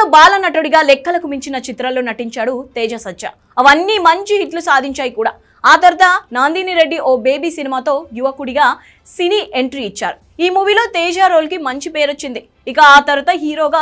గతంలో బాల నటుడిగా లెక్కలకు మించిన చిత్రాల్లో నటించాడు తేజ సజ్జ అవన్నీ మంచి హిట్లు సాధించాయి కూడా ఆ తర్వాత నాందిని రెడ్డి ఓ బేబీ సినిమాతో యువకుడిగా సినీ ఎంట్రీ ఇచ్చారు ఈ మూవీలో తేజ కి మంచి పేరు వచ్చింది ఇక ఆ తర్వాత హీరోగా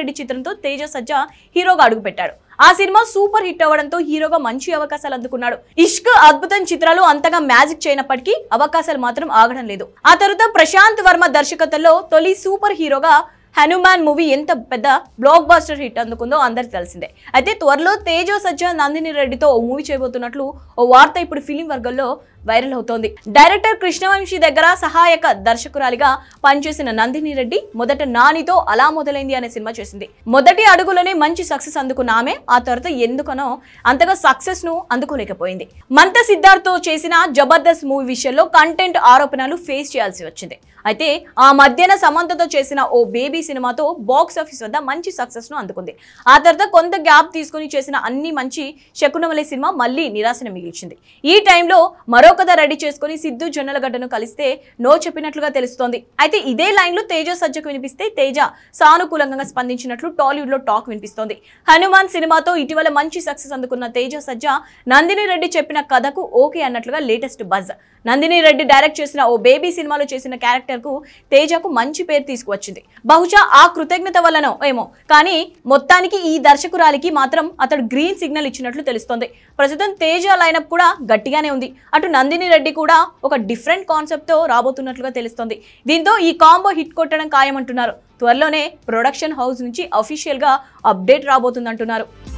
రెడ్డి చిత్రంతో తేజ సజ్జ హీరోగా అడుగుపెట్టాడు ఆ సినిమా సూపర్ హిట్ అవ్వడంతో హీరోగా మంచి అవకాశాలు అందుకున్నాడు ఇష్క్ అద్భుతం చిత్రాలు అంతగా మ్యాజిక్ చేయనప్పటికీ అవకాశాలు మాత్రం ఆగడం లేదు ఆ తర్వాత ప్రశాంత్ వర్మ దర్శకత్వంలో తొలి సూపర్ హీరోగా హనుమాన్ మూవీ ఎంత పెద్ద బ్లాక్ బాస్టర్ హిట్ అందుకుందో అందరికి తెలిసిందే అయితే త్వరలో తేజో సజ్జ నందిని రెడ్డితో ఓ మూవీ చేయబోతున్నట్లు ఓ వార్త ఇప్పుడు ఫిలిం వర్గంలో వైరల్ అవుతోంది డైరెక్టర్ కృష్ణవంశీ దగ్గర సహాయక దర్శకురాలిగా పనిచేసిన నందిని రెడ్డి మొదట నానితో అలా మొదలైంది అనే సినిమా చేసింది మొదటి అడుగులోనే మంచి సక్సెస్ అందుకున్న ఆమె ఆ తర్వాత ఎందుకనో అంతగా సక్సెస్ ను అందుకోలేకపోయింది మంత సిద్ధార్థ్తో చేసిన జబర్దస్త్ మూవీ విషయంలో కంటెంట్ ఆరోపణలు ఫేస్ చేయాల్సి వచ్చింది అయితే ఆ మధ్యన సమంతతో చేసిన ఓ బేబీ సినిమాతో బాక్స్ ఆఫీస్ వద్ద మంచి సక్సెస్ ను అందుకుంది ఆ తర్వాత కొంత గ్యాప్ తీసుకుని చేసిన అన్ని మంచి శకునమలే సినిమా మళ్ళీ నిరాశను మిగిల్చింది ఈ టైంలో మరో కథ రెడీ చేసుకుని సిద్ధు జొన్నలగడ్డను కలిస్తే నో చెప్పినట్లుగా తెలుస్తోంది అయితే ఇదే లో తేజ సజ్జకు వినిపిస్తే తేజ సానుకూలంగా స్పందించినట్లు టాలీవుడ్ లో టాక్ వినిపిస్తోంది హనుమాన్ సినిమాతో ఇటీవల మంచి సక్సెస్ అందుకున్న తేజ సజ్జ నందిని రెడ్డి చెప్పిన కథకు ఓకే అన్నట్లుగా latest buzz Nandini Reddy direct చేసిన ఓ బేబీ సినిమాలో చేసిన క్యారెక్టర్ కు తేజకు మంచి పేరు తీసుకువచ్చింది బహుశా బహుశా ఆ కృతజ్ఞత వల్లనో ఏమో కానీ మొత్తానికి ఈ దర్శకురాలికి మాత్రం అతడు గ్రీన్ సిగ్నల్ ఇచ్చినట్లు తెలుస్తోంది ప్రస్తుతం తేజ లైనప్ కూడా గట్టిగానే ఉంది అటు నందిని రెడ్డి కూడా ఒక డిఫరెంట్ కాన్సెప్ట్ తో రాబోతున్నట్లుగా తెలుస్తోంది దీంతో ఈ కాంబో హిట్ కొట్టడం ఖాయమంటున్నారు త్వరలోనే ప్రొడక్షన్ హౌస్ నుంచి అఫీషియల్గా అప్డేట్ రాబోతుందంటున్నారు